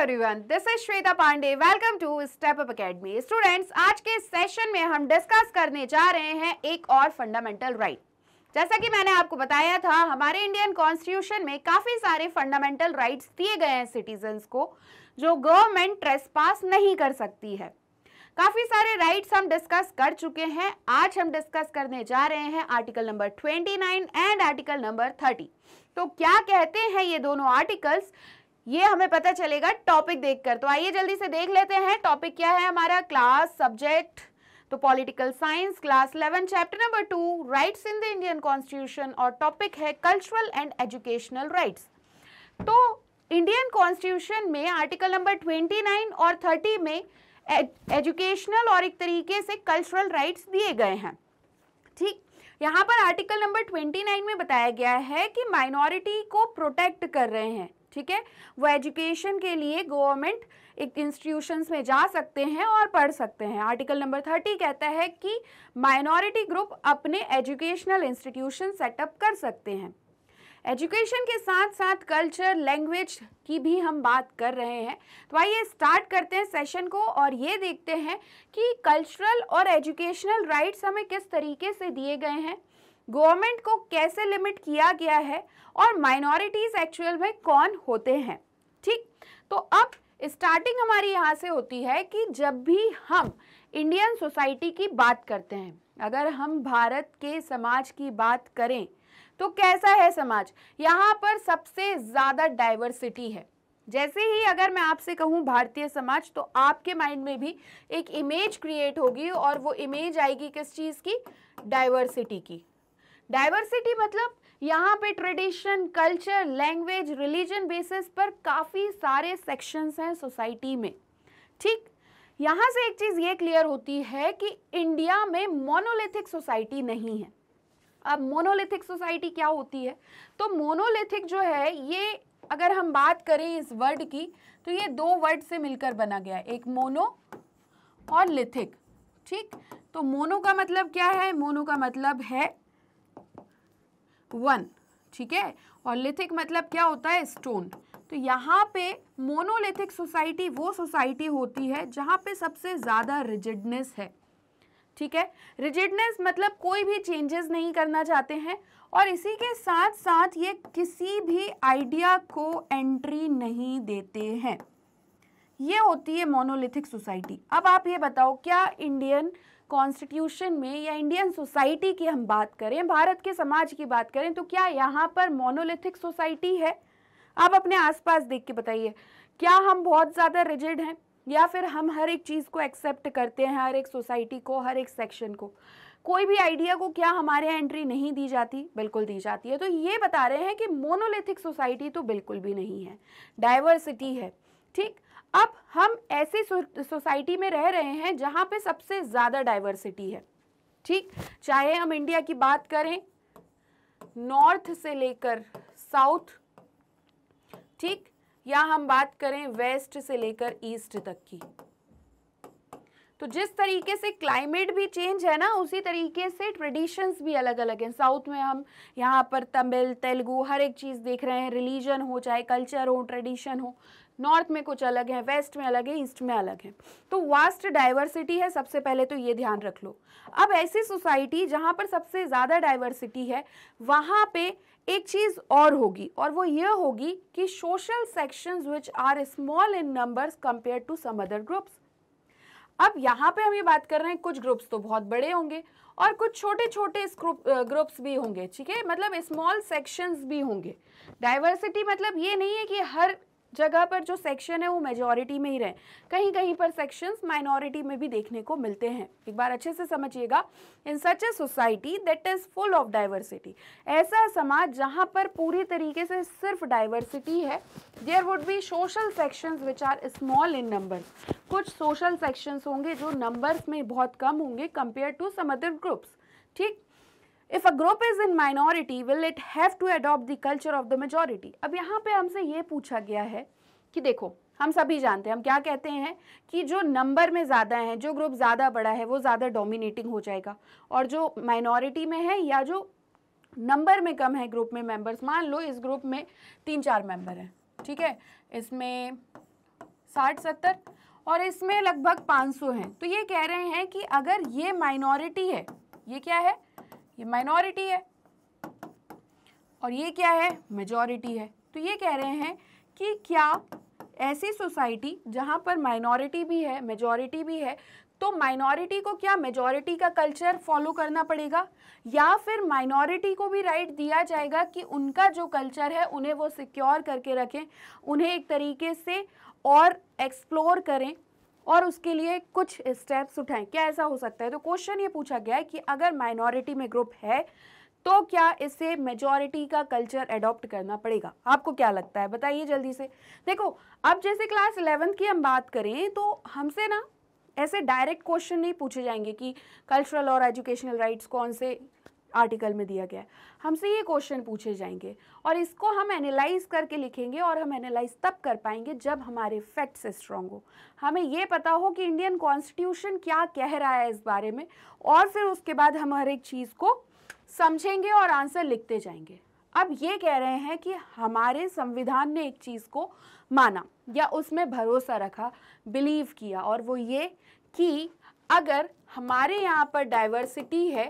Everyone this is Shweta Pandey welcome to Step Up Academy students आज के session में हम डिस्कस करने जा रहे हैं एक और फंडामेंटल राइट right. जैसा कि मैंने आपको बताया था हमारे इंडियन कॉन्स्टिट्यूशन में काफ़ी सारे फंडामेंटल राइट्स दिए गए हैं सिटीजन्स को जो गवर्नमेंट ट्रेसपास नहीं कर सकती है काफ़ी सारे राइट्स हम डिस्कस कर चुके हैं आज हम डिस्कस करने जा रहे हैं article number 29 and article number 30 तो क्या कहते हैं ये दोनों आर्टिकल्स ये हमें पता चलेगा टॉपिक देखकर तो आइए जल्दी से देख लेते हैं टॉपिक क्या है हमारा क्लास सब्जेक्ट तो political science class 11 chapter number two rights in the Indian constitution और टॉपिक है कल्चरल एंड एजुकेशनल राइट्स तो इंडियन कॉन्स्टिट्यूशन में आर्टिकल नंबर 29 और 30 में एजुकेशनल और एक तरीके से कल्चरल राइट्स दिए गए हैं ठीक यहाँ पर आर्टिकल नंबर 29 में बताया गया है कि माइनॉरिटी को प्रोटेक्ट कर रहे हैं ठीक है वो एजुकेशन के लिए गवर्नमेंट एक इंस्टीट्यूशंस में जा सकते हैं और पढ़ सकते हैं आर्टिकल नंबर थर्टी कहता है कि माइनॉरिटी ग्रुप अपने एजुकेशनल इंस्टीट्यूशन सेटअप कर सकते हैं एजुकेशन के साथ साथ कल्चर लैंग्वेज की भी हम बात कर रहे हैं तो आइए स्टार्ट करते हैं सेशन को और ये देखते हैं कि कल्चरल और एजुकेशनल राइट्स हमें किस तरीके से दिए गए हैं गवर्नमेंट को कैसे लिमिट किया गया है और माइनॉरिटीज़ एक्चुअल में कौन होते हैं ठीक तो अब स्टार्टिंग हमारी यहाँ से होती है कि जब भी हम इंडियन सोसाइटी की बात करते हैं अगर हम भारत के समाज की बात करें तो कैसा है समाज यहाँ पर सबसे ज़्यादा डाइवर्सिटी है जैसे ही अगर मैं आपसे कहूँ भारतीय समाज तो आपके माइंड में भी एक इमेज क्रिएट होगी और वो इमेज आएगी किस चीज़ की डाइवर्सिटी की डाइवर्सिटी मतलब यहाँ पे tradition culture language religion basis पर काफ़ी सारे सेक्शंस हैं सोसाइटी में ठीक यहाँ से एक चीज़ ये क्लियर होती है कि इंडिया में मोनोलिथिक सोसाइटी नहीं है अब मोनोलिथिक सोसाइटी क्या होती है तो मोनोलिथिक जो है ये अगर हम बात करें इस वर्ड की तो ये दो वर्ड से मिलकर बना गया एक मोनो और लिथिक ठीक तो मोनो का मतलब क्या है मोनो का मतलब है वन ठीक है और लिथिक मतलब क्या होता है स्टोन तो यहाँ पे मोनोलिथिक सोसाइटी वो सोसाइटी होती है जहाँ पे सबसे ज़्यादा रिजिडनेस है ठीक है रिजिडनेस मतलब कोई भी चेंजेस नहीं करना चाहते हैं और इसी के साथ साथ ये किसी भी आइडिया को एंट्री नहीं देते हैं ये होती है मोनोलिथिक सोसाइटी अब आप ये बताओ क्या इंडियन कॉन्स्टिट्यूशन में या इंडियन सोसाइटी की हम बात करें भारत के समाज की बात करें तो क्या यहाँ पर मोनोलिथिक सोसाइटी है आप अपने आसपास देख के बताइए क्या हम बहुत ज़्यादा रिजिड हैं या फिर हम हर एक चीज़ को एक्सेप्ट करते हैं हर एक सोसाइटी को हर एक सेक्शन को कोई भी आइडिया को क्या हमारे यहाँ एंट्री नहीं दी जाती बिल्कुल दी जाती है तो ये बता रहे हैं कि मोनोलिथिक सोसाइटी तो बिल्कुल भी नहीं है डाइवर्सिटी है ठीक अब हम ऐसे सोसाइटी में रह रहे हैं जहाँ पे सबसे ज़्यादा डाइवर्सिटी है ठीक चाहे हम इंडिया की बात करें नॉर्थ से लेकर साउथ ठीक या हम बात करें वेस्ट से लेकर ईस्ट तक की तो जिस तरीके से क्लाइमेट भी चेंज है ना उसी तरीके से ट्रेडिशंस भी अलग अलग हैं साउथ में हम यहाँ पर तमिल तेलुगु हर एक चीज़ देख रहे हैं रिलीजन हो चाहे कल्चर हो ट्रेडिशन हो नॉर्थ में कुछ अलग है वेस्ट में अलग है ईस्ट में अलग है तो वास्ट डाइवर्सिटी है सबसे पहले तो ये ध्यान रख लो अब ऐसी सोसाइटी जहाँ पर सबसे ज़्यादा डाइवर्सिटी है वहाँ पे एक चीज़ और होगी और वो ये होगी कि social sections which are small in numbers compare to some other groups अब यहाँ पे हम ये बात कर रहे हैं कुछ ग्रुप्स तो बहुत बड़े होंगे और कुछ छोटे छोटे ग्रुप्स भी होंगे ठीक है मतलब स्मॉल सेक्शंस भी होंगे डाइवर्सिटी मतलब ये नहीं है कि हर जगह पर जो सेक्शन है वो मेजोरिटी में ही रहे कहीं कहीं पर सेक्शंस माइनॉरिटी में भी देखने को मिलते हैं एक बार अच्छे से समझिएगा in such a society that is full of diversity ऐसा समाज जहाँ पर पूरी तरीके से सिर्फ डाइवर्सिटी है there would be social sections which are small in number कुछ सोशल सेक्शंस होंगे जो नंबर्स में बहुत कम होंगे compare to some other groups ठीक if a group is in minority will it have to adopt the culture of the majority अब यहाँ पे हमसे ये पूछा गया है कि देखो हम सभी जानते हैं हम क्या कहते हैं कि जो नंबर में ज़्यादा है जो ग्रुप ज़्यादा बड़ा है वो ज़्यादा डोमिनेटिंग हो जाएगा और जो माइनॉरिटी में है या जो नंबर में कम है ग्रुप में मेंबर्स मान लो इस ग्रुप में तीन चार मेंबर हैं ठीक है इसमें साठ सत्तर और इसमें लगभग पाँच सौ हैं तो ये कह रहे हैं कि अगर ये माइनॉरिटी है ये क्या है ये माइनॉरिटी है और ये क्या है मेजॉरिटी है तो ये कह रहे हैं कि क्या ऐसी सोसाइटी जहाँ पर माइनॉरिटी भी है मेजॉरिटी भी है तो माइनॉरिटी को क्या मेजॉरिटी का कल्चर फॉलो करना पड़ेगा या फिर माइनॉरिटी को भी राइट दिया जाएगा कि उनका जो कल्चर है उन्हें वो सिक्योर करके रखें उन्हें एक तरीके से और एक्सप्लोर करें और उसके लिए कुछ स्टेप्स उठाएं क्या ऐसा हो सकता है तो क्वेश्चन ये पूछा गया है कि अगर माइनॉरिटी में ग्रुप है तो क्या इसे मेजॉरिटी का कल्चर एडॉप्ट करना पड़ेगा आपको क्या लगता है बताइए जल्दी से देखो अब जैसे क्लास इलेवेंथ की हम बात करें तो हमसे ना ऐसे डायरेक्ट क्वेश्चन नहीं पूछे जाएंगे कि कल्चरल और एजुकेशनल राइट्स कौन से आर्टिकल में दिया गया है हमसे ये क्वेश्चन पूछे जाएंगे और इसको हम एनालाइज करके लिखेंगे और हम एनालाइज तब कर पाएंगे जब हमारे फैक्ट्स स्ट्रांग हो हमें ये पता हो कि इंडियन कॉन्स्टिट्यूशन क्या कह रहा है इस बारे में और फिर उसके बाद हम हर एक चीज़ को समझेंगे और आंसर लिखते जाएंगे अब ये कह रहे हैं कि हमारे संविधान ने एक चीज़ को माना या उसमें भरोसा रखा बिलीव किया और वो ये कि अगर हमारे यहाँ पर डाइवर्सिटी है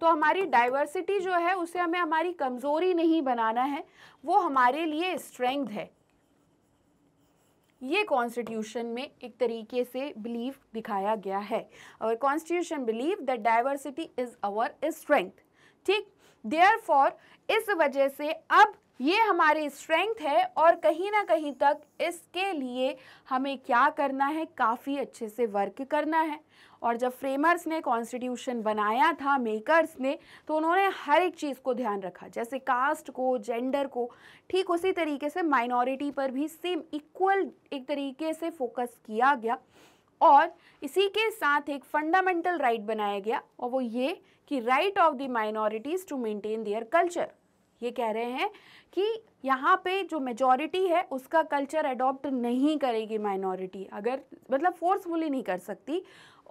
तो हमारी डाइवर्सिटी जो है उसे हमें हमारी कमज़ोरी नहीं बनाना है वो हमारे लिए स्ट्रेंथ है ये कॉन्स्टिट्यूशन में एक तरीके से बिलीव दिखाया गया है और constitution believe that diversity is our strength ठीक देयर फॉर इस वजह से अब ये हमारी स्ट्रेंथ है और कहीं ना कहीं तक इसके लिए हमें क्या करना है काफ़ी अच्छे से वर्क करना है और जब फ्रेमर्स ने कॉन्स्टिट्यूशन बनाया था मेकर्स ने तो उन्होंने हर एक चीज़ को ध्यान रखा जैसे कास्ट को जेंडर को ठीक उसी तरीके से माइनॉरिटी पर भी सेम इक्वल एक तरीके से फोकस किया गया और इसी के साथ एक फंडामेंटल राइट बनाया गया और वो ये कि right of the minorities to maintain their culture ये कह रहे हैं कि यहाँ पे जो मेजॉरिटी है उसका कल्चर अडॉप्ट नहीं करेगी माइनॉरिटी अगर मतलब फोर्सफुली नहीं कर सकती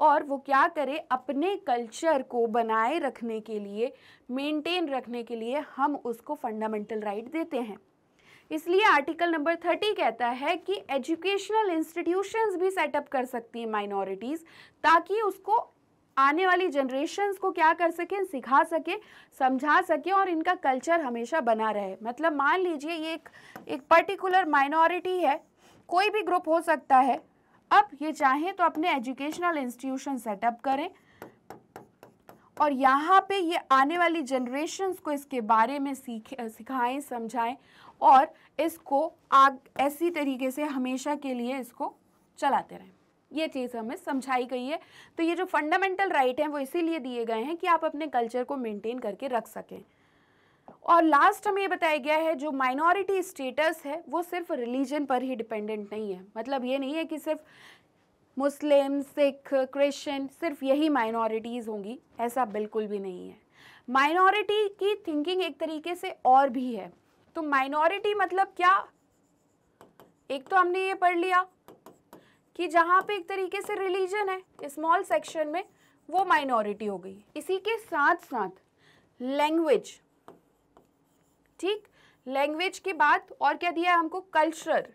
और वो क्या करे अपने कल्चर को बनाए रखने के लिए मेंटेन रखने के लिए हम उसको फंडामेंटल राइट right देते हैं इसलिए आर्टिकल नंबर थर्टी कहता है कि एजुकेशनल इंस्टीट्यूशंस भी सेटअप कर सकती हैं माइनॉरिटीज़ ताकि उसको आने वाली जनरेशन को क्या कर सकें सिखा सकें समझा सकें और इनका कल्चर हमेशा बना रहे मतलब मान लीजिए ये एक एक पर्टिकुलर माइनॉरिटी है कोई भी ग्रुप हो सकता है अब ये चाहें तो अपने एजुकेशनल इंस्टीट्यूशन सेटअप करें और यहाँ पे ये आने वाली जनरेशन्स को इसके बारे में सीख सिखाएं समझाएं और इसको आग ऐसी तरीके से हमेशा के लिए इसको चलाते रहें ये चीज़ हमें समझाई गई है तो ये जो फंडामेंटल राइट हैं वो इसीलिए दिए गए हैं कि आप अपने कल्चर को मेंटेन करके रख सकें और लास्ट हमें ये बताया गया है जो माइनॉरिटी स्टेटस है वो सिर्फ रिलीजन पर ही डिपेंडेंट नहीं है मतलब ये नहीं है कि सिर्फ मुस्लिम सिख क्रिश्चियन सिर्फ यही माइनॉरिटीज़ होंगी ऐसा बिल्कुल भी नहीं है माइनॉरिटी की थिंकिंग एक तरीके से और भी है तो माइनॉरिटी मतलब क्या एक तो हमने ये पढ़ लिया कि जहाँ पे एक तरीके से रिलीजन है स्मॉल सेक्शन में वो माइनॉरिटी हो गई इसी के साथ साथ लैंग्वेज ठीक लैंग्वेज के बाद और क्या दिया है हमको कल्चर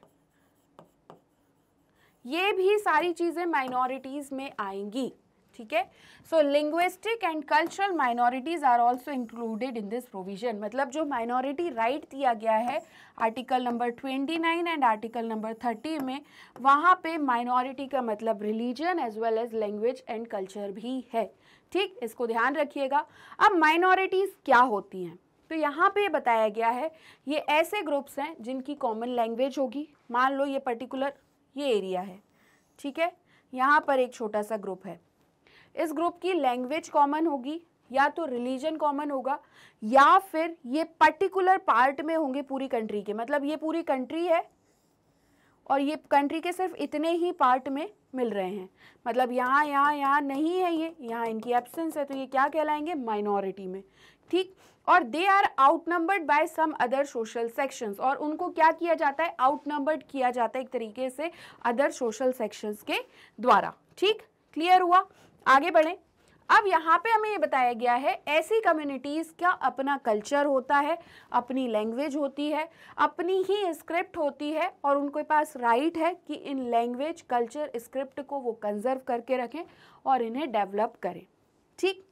ये भी सारी चीज़ें माइनॉरिटीज़ में आएंगी ठीक है so linguistic and cultural minorities are also included in this provision मतलब जो माइनॉरिटी राइट right दिया गया है article number twenty nine and article number thirty में वहाँ पे माइनॉरिटी का मतलब religion as well as language and culture भी है ठीक इसको ध्यान रखिएगा अब माइनॉरिटीज़ क्या होती हैं तो यहाँ पे बताया गया है ये ऐसे ग्रुप्स हैं जिनकी कॉमन लैंग्वेज होगी मान लो ये पर्टिकुलर ये एरिया है ठीक है यहाँ पर एक छोटा सा ग्रुप है इस ग्रुप की लैंग्वेज कॉमन होगी या तो रिलीजन कॉमन होगा या फिर ये पर्टिकुलर पार्ट में होंगे पूरी कंट्री के मतलब ये पूरी कंट्री है और ये कंट्री के सिर्फ इतने ही पार्ट में मिल रहे हैं मतलब यहाँ यहाँ यहाँ नहीं है ये यहाँ इनकी एब्सेंस है तो ये क्या कहलाएंगे माइनॉरिटी में ठीक और they are outnumbered by some other social sections और उनको क्या किया जाता है आउट नंबर्ड किया जाता है एक तरीके से अदर सोशल सेक्शंस के द्वारा ठीक क्लियर हुआ आगे बढ़ें अब यहाँ पे हमें ये बताया गया है ऐसी कम्युनिटीज़ का अपना कल्चर होता है अपनी लैंग्वेज होती है अपनी ही स्क्रिप्ट होती है और उनके पास राइट है कि इन लैंग्वेज कल्चर स्क्रिप्ट को वो कंजर्व करके रखें और इन्हें डेवलप करें ठीक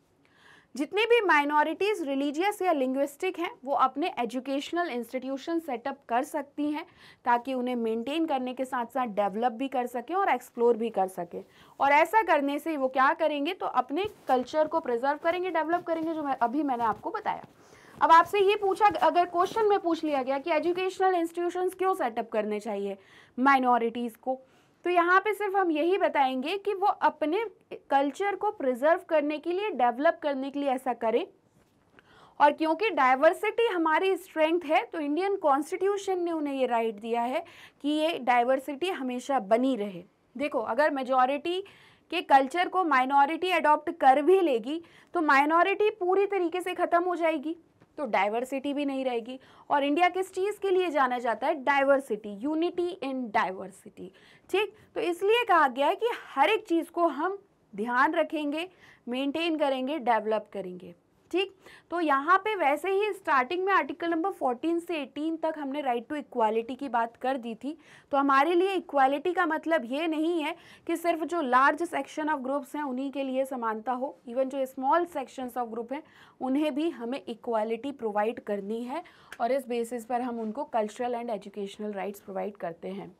जितने भी माइनॉरिटीज़ रिलीजियस या लिंग्विस्टिक हैं वो अपने एजुकेशनल इंस्टीट्यूशन सेटअप कर सकती हैं ताकि उन्हें मेंटेन करने के साथ साथ डेवलप भी कर सकें और एक्सप्लोर भी कर सकें और ऐसा करने से वो क्या करेंगे तो अपने कल्चर को प्रिजर्व करेंगे डेवलप करेंगे जो मैं अभी मैंने आपको बताया अब आपसे ये पूछा अगर क्वेश्चन में पूछ लिया गया कि एजुकेशनल इंस्टीट्यूशन क्यों सेटअप करने चाहिए माइनॉरिटीज़ को तो यहाँ पे सिर्फ हम यही बताएंगे कि वो अपने कल्चर को प्रिजर्व करने के लिए डेवलप करने के लिए ऐसा करें और क्योंकि डाइवर्सिटी हमारी स्ट्रेंथ है तो इंडियन कॉन्स्टिट्यूशन ने उन्हें ये राइट दिया है कि ये डाइवर्सिटी हमेशा बनी रहे देखो अगर मेजॉरिटी के कल्चर को माइनॉरिटी अडॉप्ट कर भी लेगी तो माइनॉरिटी पूरी तरीके से ख़त्म हो जाएगी तो डाइवर्सिटी भी नहीं रहेगी और इंडिया किस चीज़ के लिए जाना जाता है डाइवर्सिटी यूनिटी इन डाइवर्सिटी ठीक तो इसलिए कहा गया है कि हर एक चीज़ को हम ध्यान रखेंगे मेंटेन करेंगे डेवलप करेंगे ठीक तो यहाँ पे वैसे ही स्टार्टिंग में आर्टिकल नंबर 14 से 18 तक हमने राइट टू इक्वालिटी की बात कर दी थी तो हमारे लिए इक्वालिटी का मतलब ये नहीं है कि सिर्फ जो लार्ज सेक्शन ऑफ ग्रुप्स हैं उन्हीं के लिए समानता हो इवन जो स्मॉल सेक्शंस ऑफ ग्रुप हैं उन्हें भी हमें इक्वालिटी प्रोवाइड करनी है और इस बेसिस पर हम उनको cultural and educational rights provide करते हैं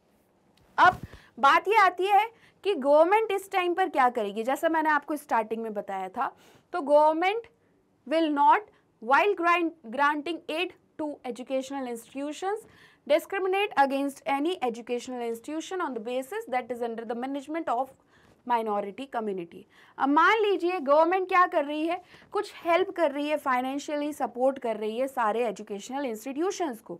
अब बात ये आती है कि गवर्नमेंट इस टाइम पर क्या करेगी जैसा मैंने आपको स्टार्टिंग में बताया था तो government will not, while grant, granting aid to educational institutions, discriminate against any educational institution on the basis that is under the management of minority community अब मान लीजिए गवर्नमेंट क्या कर रही है कुछ हेल्प कर रही है फाइनेंशियली सपोर्ट कर रही है सारे एजुकेशनल इंस्टीट्यूशंस को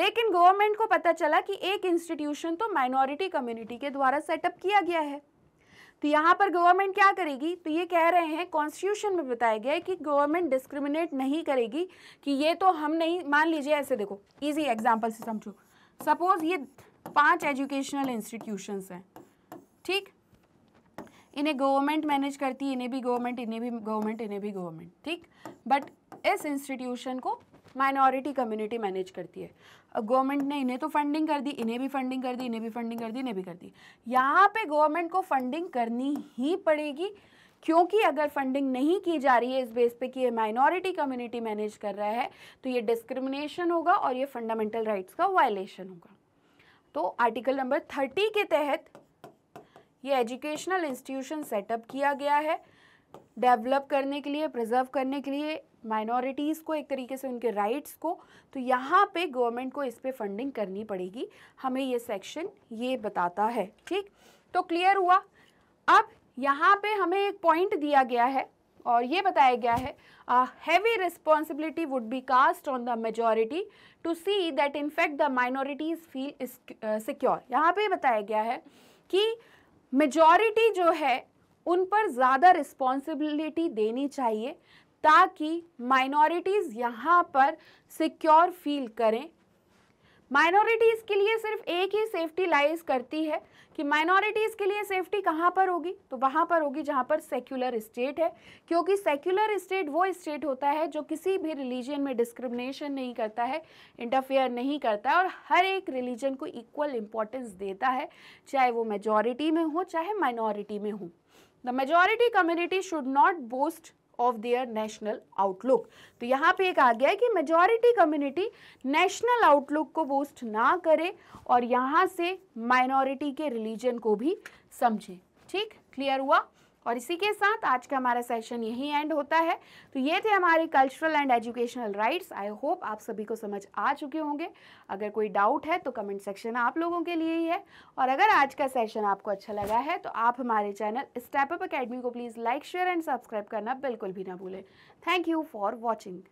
लेकिन गवर्नमेंट को पता चला कि एक इंस्टीट्यूशन तो माइनॉरिटी कम्युनिटी के द्वारा सेटअप किया गया है तो यहाँ पर गवर्नमेंट क्या करेगी तो ये कह रहे हैं कॉन्स्टिट्यूशन में बताया गया है कि गवर्नमेंट डिस्क्रिमिनेट नहीं करेगी कि ये तो हम नहीं मान लीजिए ऐसे देखो इजी एग्जाम्पल से समझो सपोज ये पांच एजुकेशनल इंस्टीट्यूशंस हैं ठीक इन्हें गवर्नमेंट मैनेज करती है इन्हें भी गवर्नमेंट इन्हें भी गवर्नमेंट इन्हें भी गवर्नमेंट ठीक बट इस इंस्टीट्यूशन को माइनॉरिटी कम्युनिटी मैनेज करती है अब गवर्नमेंट ने इन्हें तो फंडिंग कर दी इन्हें भी फंडिंग कर दी इन्हें भी फंडिंग कर दी इन्हें भी कर दी यहाँ पे गवर्नमेंट को फंडिंग करनी ही पड़ेगी क्योंकि अगर फंडिंग नहीं की जा रही है इस बेस पे कि ये माइनॉरिटी कम्युनिटी मैनेज कर रहा है तो ये डिस्क्रिमिनेशन होगा और ये फंडामेंटल राइट्स का वायलेशन होगा तो आर्टिकल नंबर थर्टी के तहत ये एजुकेशनल इंस्टीट्यूशन सेटअप किया गया है डेवलप करने के लिए प्रिजर्व करने के लिए माइनॉरिटीज़ को एक तरीके से उनके राइट्स को तो यहाँ पे गवर्नमेंट को इस पर फंडिंग करनी पड़ेगी हमें ये सेक्शन ये बताता है ठीक तो क्लियर हुआ अब यहाँ पे हमें एक पॉइंट दिया गया है और ये बताया गया है heavy responsibility would be cast on the majority to see that in fact the minorities feel secure यहाँ पे बताया गया है कि मेजॉरिटी जो है उन पर ज़्यादा रिस्पॉन्सिबिलिटी देनी चाहिए ताकि माइनॉरिटीज़ यहाँ पर सिक्योर फील करें माइनॉरिटीज़ के लिए सिर्फ एक ही सेफ्टी लाइज करती है कि माइनॉरिटीज़ के लिए सेफ्टी कहाँ पर होगी तो वहाँ पर होगी जहाँ पर सेक्युलर स्टेट है क्योंकि सेक्युलर स्टेट वो स्टेट होता है जो किसी भी रिलीजन में डिस्क्रिमिनेशन नहीं करता है इंटरफेयर नहीं करता है और हर एक रिलीजन को इक्वल इंपॉर्टेंस देता है चाहे वो मेजॉरिटी में हो चाहे माइनॉरिटी में हो the majority community should not boast of their national outlook तो यहाँ पे एक आ गया है कि मेजॉरिटी कम्युनिटी नेशनल आउटलुक को बोस्ट ना करे और यहाँ से माइनॉरिटी के रिलीजन को भी समझे ठीक क्लियर हुआ और इसी के साथ आज का हमारा सेशन यही एंड होता है तो ये थे हमारे cultural and educational rights I hope आप सभी को समझ आ चुके होंगे अगर कोई डाउट है तो कमेंट सेक्शन आप लोगों के लिए ही है और अगर आज का सेशन आपको अच्छा लगा है तो आप हमारे चैनल स्टेपअप अकेडमी को please like share and subscribe करना बिल्कुल भी ना भूलें थैंक यू फॉर वॉचिंग